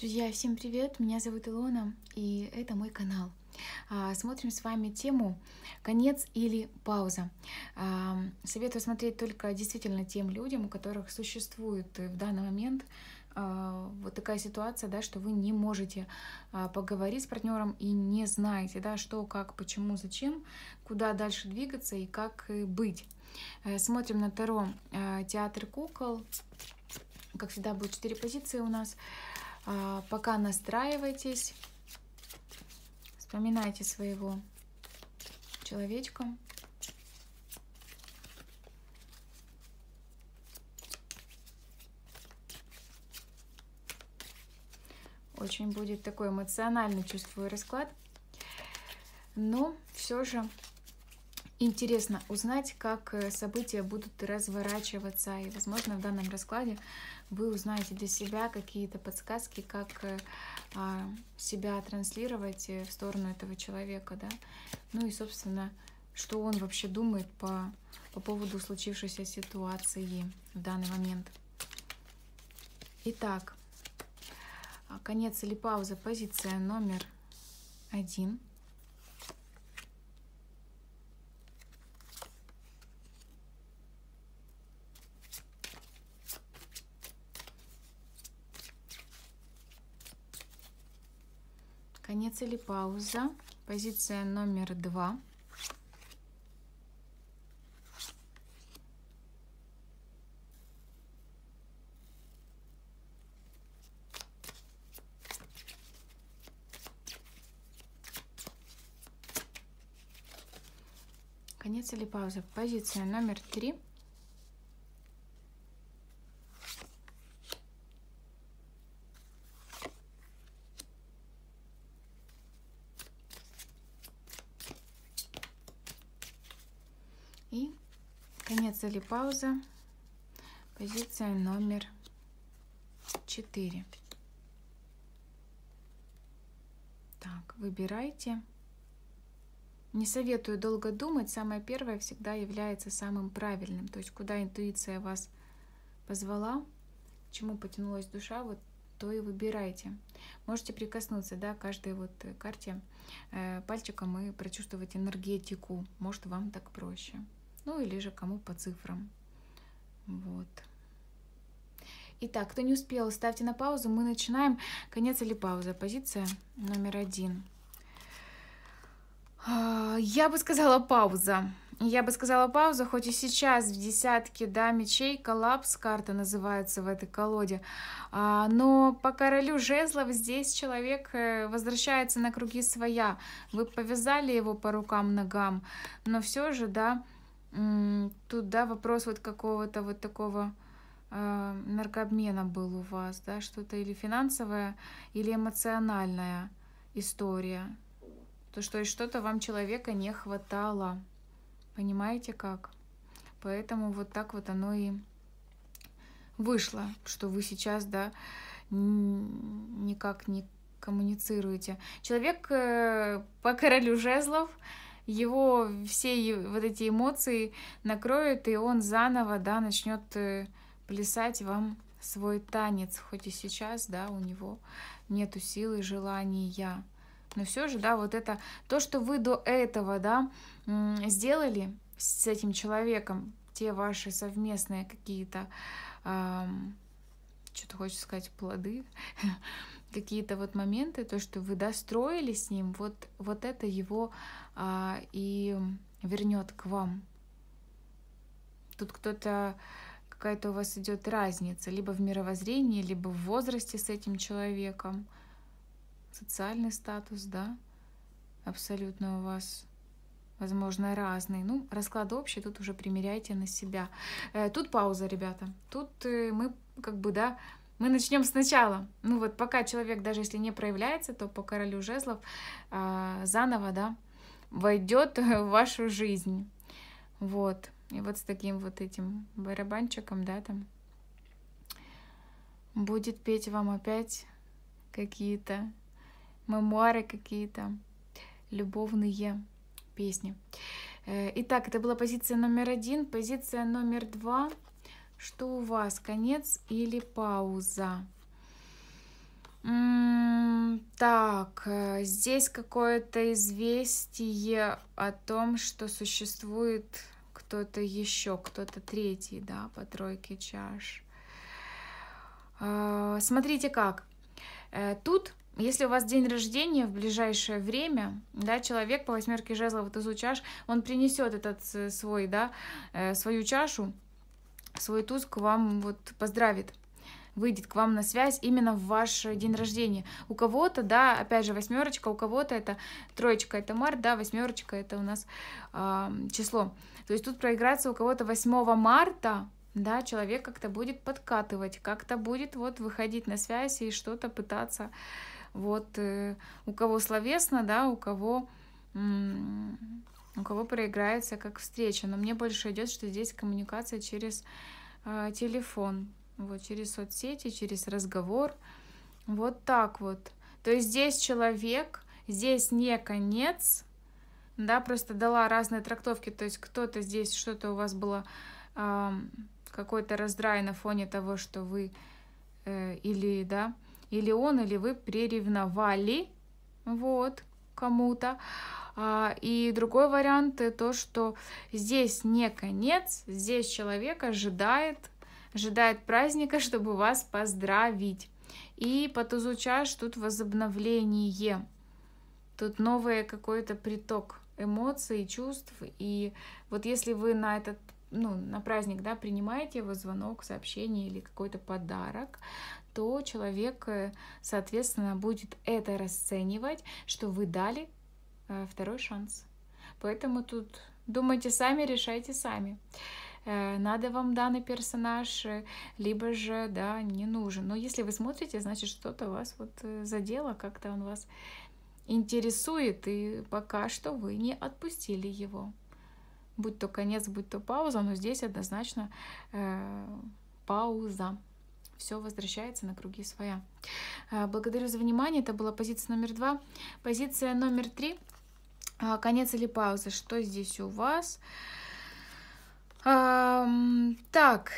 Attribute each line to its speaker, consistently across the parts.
Speaker 1: Друзья, всем привет! Меня зовут Илона, и это мой канал. А, смотрим с вами тему «Конец или пауза». А, советую смотреть только действительно тем людям, у которых существует э, в данный момент а, вот такая ситуация, да, что вы не можете поговорить с партнером и не знаете, да, что, как, почему, зачем, куда дальше двигаться и как э, быть. Э, смотрим на Таро «Театр кукол». Как всегда, будет четыре позиции у нас. А, пока настраивайтесь, вспоминайте своего человечка. Очень будет такой эмоциональный, чувствую, расклад. Но ну, все же интересно узнать, как э, события будут разворачиваться. И, возможно, в данном раскладе вы узнаете для себя какие-то подсказки, как э, а, себя транслировать э, в сторону этого человека. Да? Ну и, собственно, что он вообще думает по, по поводу случившейся ситуации в данный момент. Итак, а, конец или пауза, позиция номер один – или пауза. Позиция номер два. Конец или пауза. Позиция номер три. И конец или пауза. Позиция номер 4. Так, выбирайте. Не советую долго думать. Самое первое всегда является самым правильным. То есть, куда интуиция вас позвала, к чему потянулась душа, вот то и выбирайте. Можете прикоснуться, да, каждой вот э, карте э, пальчиком и прочувствовать энергетику. Может, вам так проще ну или же кому по цифрам. Вот. Итак, кто не успел, ставьте на паузу. Мы начинаем. Конец или пауза? Позиция номер один. А, я бы сказала пауза. Я бы сказала пауза, хоть и сейчас в десятке да, мечей коллапс карта называется в этой колоде. А, но по королю жезлов здесь человек э, возвращается на круги своя. Вы повязали его по рукам, ногам, но все же, да, Тут, да, вопрос вот какого-то вот такого э, наркообмена был у вас, да, что-то или финансовая, или эмоциональная история. То, что что-то вам человека не хватало. Понимаете как? Поэтому вот так вот оно и вышло, что вы сейчас, да, никак не коммуницируете. Человек э, по королю жезлов его все вот эти эмоции накроют, и он заново, да, начнет э, плясать вам свой танец, хоть и сейчас, да, у него нету силы, желания. Но все же, да, вот это, то, что вы до этого, да, сделали с этим человеком, те ваши совместные какие-то, эм, что-то хочется сказать, плоды, какие-то вот моменты, то, что вы достроили с ним, вот, вот это его а, и вернет к вам. Тут кто-то, какая-то у вас идет разница, либо в мировоззрении, либо в возрасте с этим человеком, социальный статус, да, абсолютно у вас возможно, разный Ну, расклад общий, тут уже примеряйте на себя. Э, тут пауза, ребята. Тут э, мы как бы, да, мы начнем сначала. Ну вот пока человек, даже если не проявляется, то по королю жезлов э, заново, да, войдет в вашу жизнь. Вот. И вот с таким вот этим барабанчиком, да, там будет петь вам опять какие-то мемуары какие-то, любовные песни. Э, итак, это была позиция номер один. Позиция номер два — что у вас, конец или пауза? Так, э, здесь какое-то известие о том, что существует кто-то еще, кто-то третий, да, по тройке чаш. Э, смотрите как. Э, тут, если у вас день рождения в ближайшее время, да, человек по восьмерке жезлов, вот изу чаш, он принесет этот свой, да, свою чашу свой туз к вам вот поздравит выйдет к вам на связь именно в ваш э, день рождения. У кого-то, да, опять же, восьмерочка, у кого-то это троечка, это март, да, восьмерочка это у нас э, число. То есть тут проиграться у кого-то 8 марта, да, человек как-то будет подкатывать, как-то будет вот выходить на связь и что-то пытаться. Вот э, у кого словесно, да, у кого у кого проиграется как встреча. Но мне больше идет, что здесь коммуникация через э, телефон, вот через соцсети, через разговор. Вот так вот. То есть здесь человек, здесь не конец, да, просто дала разные трактовки. То есть кто-то здесь что-то у вас было э, какой-то раздрай на фоне того, что вы э, или да, или он, или вы приревновали. Вот кому-то. А, и другой вариант то, что здесь не конец, здесь человек ожидает, ожидает праздника, чтобы вас поздравить. И по тузу чаш тут возобновление, тут новый какой-то приток эмоций, чувств. И вот если вы на этот ну, на праздник, да, принимаете его звонок, сообщение или какой-то подарок, то человек, э, соответственно, будет это расценивать, что вы дали э, второй шанс. Поэтому тут думайте сами, решайте сами. Э, надо вам данный персонаж, либо же, да, не нужен. Но если вы смотрите, значит, что-то вас вот задело, как-то он вас интересует, и пока что вы не отпустили его будь то конец, будь то пауза, но здесь однозначно э, пауза. Все возвращается на круги своя. Э, благодарю за внимание. Это была позиция номер два. Позиция номер три. Э, конец или пауза. Что здесь у вас? Э, так.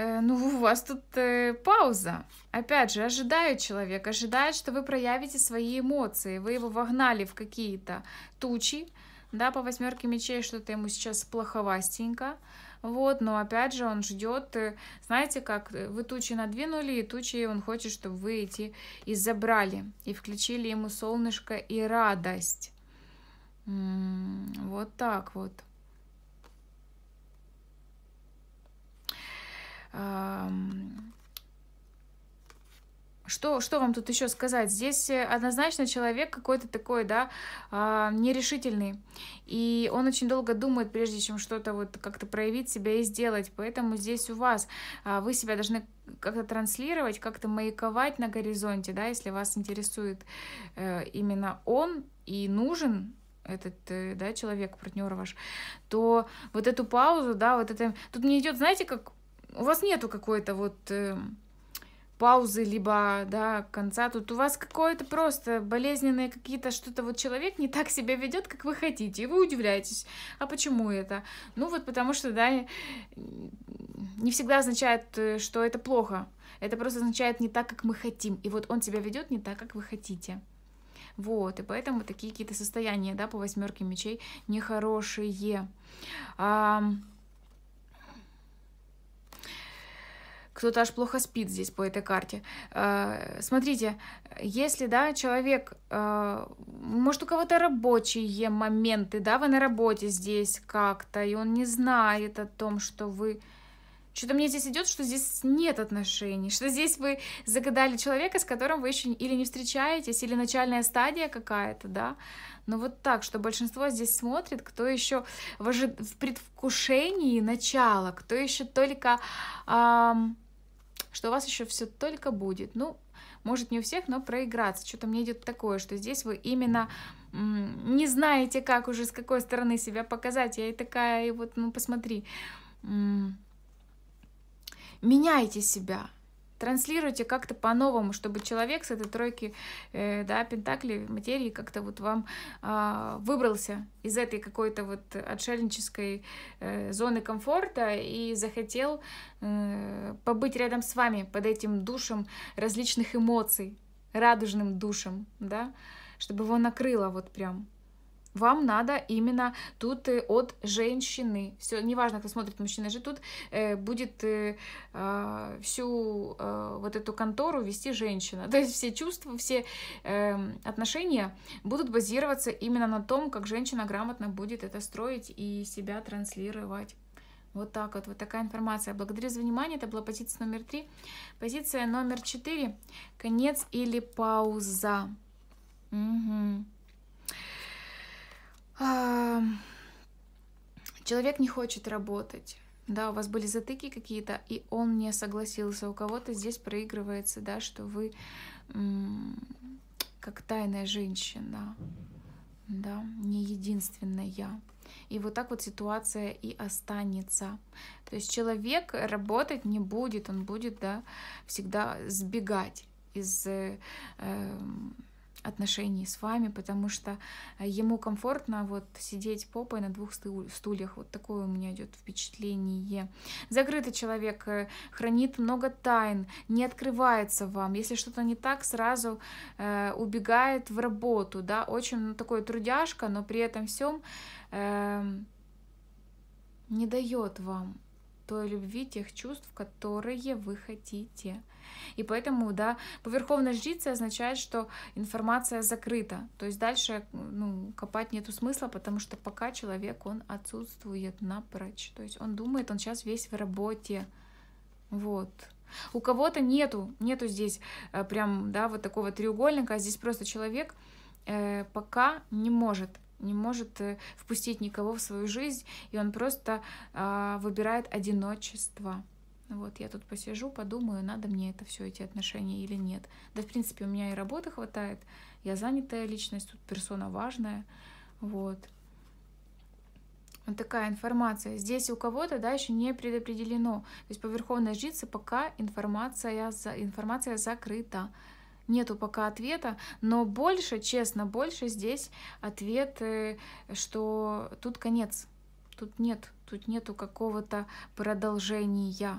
Speaker 1: Ну, у вас тут э, пауза. Опять же, ожидает человек, ожидает, что вы проявите свои эмоции. Вы его вогнали в какие-то тучи, да, по восьмерке мечей что-то ему сейчас плоховастенько. Вот, но опять же он ждет, э, знаете, как э, вы тучи надвинули, и тучи он хочет, чтобы вы эти и забрали, и включили ему солнышко и радость. Вот так вот. Что, что вам тут еще сказать? Здесь э, однозначно человек какой-то такой, да, а, нерешительный. И он очень долго думает, прежде чем что-то вот как-то проявить себя и сделать. Поэтому здесь у вас а, вы себя должны как-то транслировать, как-то маяковать на горизонте, да, если вас интересует э, именно он и нужен этот э, да, человек, партнер ваш, то вот эту паузу, да, вот это... Тут не идет, знаете, как... У вас нету какой-то вот эм, паузы, либо, да, конца. Тут у вас какое-то просто болезненное какие-то что-то, вот человек не так себя ведет, как вы хотите, и вы удивляетесь, а почему это? Ну вот потому что, да, не всегда означает, э, что это плохо. Это просто означает не так, как мы хотим. И вот он себя ведет не так, как вы хотите. Вот, и поэтому такие какие-то состояния, да, по восьмерке мечей нехорошие. А, кто-то аж плохо спит здесь по этой карте. Э, смотрите, если, да, человек, э, может, у кого-то рабочие моменты, да, вы на работе здесь как-то, и он не знает о том, что вы... Что-то мне здесь идет, что здесь нет отношений, что здесь вы загадали человека, с которым вы еще или не встречаетесь, или начальная стадия какая-то, да. Но вот так, что большинство здесь смотрит, кто еще в, в предвкушении начала, кто еще только эм, что у вас еще все только будет. Ну, может не у всех, но проиграться. Что-то мне идет такое, что здесь вы именно не знаете, как уже, с какой стороны себя показать. Я и такая, и вот, ну, посмотри. Меняйте себя, транслируйте как-то по-новому, чтобы человек с этой тройки э, да, пентаклей, материи как-то вот вам э, выбрался из этой какой-то вот отшельнической э, зоны комфорта и захотел э, побыть рядом с вами под этим душем различных эмоций, радужным душем, да, чтобы его накрыло вот прям. Вам надо именно тут э, от женщины. Все, неважно, кто смотрит, мужчина же тут, э, будет э, а, всю вот эту контору вести женщина. То есть все чувства, все отношения будут базироваться именно на том, как женщина грамотно будет это строить и себя транслировать. Вот так вот, вот такая информация. Благодарю за внимание, это была позиция номер три. Позиция номер четыре. Конец или пауза. Угу человек не хочет работать, да, у вас были затыки какие-то, и он не согласился, у кого-то здесь проигрывается, да, что вы как тайная женщина, да, не единственная. И вот так вот ситуация и останется. То есть человек работать не будет, он будет, да, всегда сбегать из э, эм, отношений с вами, потому что э, ему комфортно вот сидеть попой на двух стульях. Вот такое у меня идет впечатление. Закрытый человек э, хранит много тайн, не открывается вам. Если что-то не так, сразу э, убегает в работу, да, очень ну, такой трудяшка, но при этом всем э, эм, не дает вам той любви, тех чувств, которые вы хотите. И поэтому, да, поверховная жрица означает, что информация закрыта. То есть дальше ну, копать нету смысла, потому что пока человек, он отсутствует напрочь. То есть он думает, он сейчас весь в работе. Вот. У кого-то нету, нету здесь э, прям, да, вот такого треугольника, а здесь просто человек э, пока не может не может э, впустить никого в свою жизнь, и он просто э, выбирает одиночество. Вот, я тут посижу, подумаю, надо мне это все, эти отношения или нет. Да, в принципе, у меня и работы хватает, я занятая личность, тут персона важная. Вот. Вот такая информация. Здесь у кого-то, да, еще не предопределено. То есть по верховной жрице пока информация, информация закрыта нету пока ответа, но больше, честно, больше здесь ответ, что тут конец, тут нет, тут нету какого-то продолжения.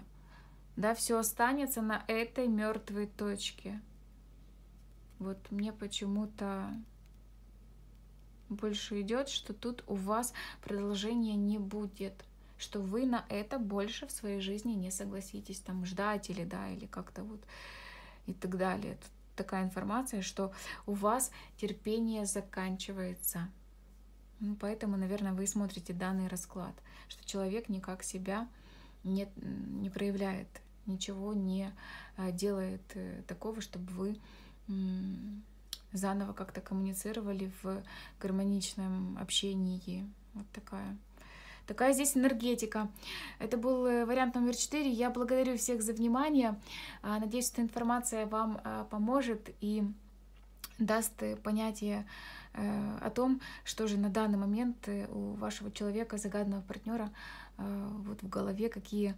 Speaker 1: Да, все останется на этой мертвой точке. Вот мне почему-то больше идет, что тут у вас продолжения не будет, что вы на это больше в своей жизни не согласитесь, там ждать или да, или как-то вот и так далее. Тут такая информация, что у вас терпение заканчивается. Ну, поэтому, наверное, вы смотрите данный расклад, что человек никак себя не, не проявляет, ничего не э, делает э, такого, чтобы вы заново как-то коммуницировали в гармоничном общении. Вот такая Такая здесь энергетика. Это был э, вариант номер 4. Я благодарю всех за внимание. А, надеюсь, эта информация вам а, поможет и даст э, понятие э, о том, что же на данный момент у вашего человека, загаданного партнера, вот в голове, какие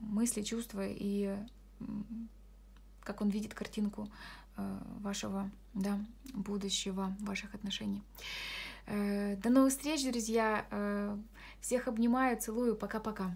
Speaker 1: мысли, чувства и как он видит картинку вашего да, будущего, ваших отношений. Э, до новых встреч, друзья. Э, всех обнимаю, целую. Пока-пока.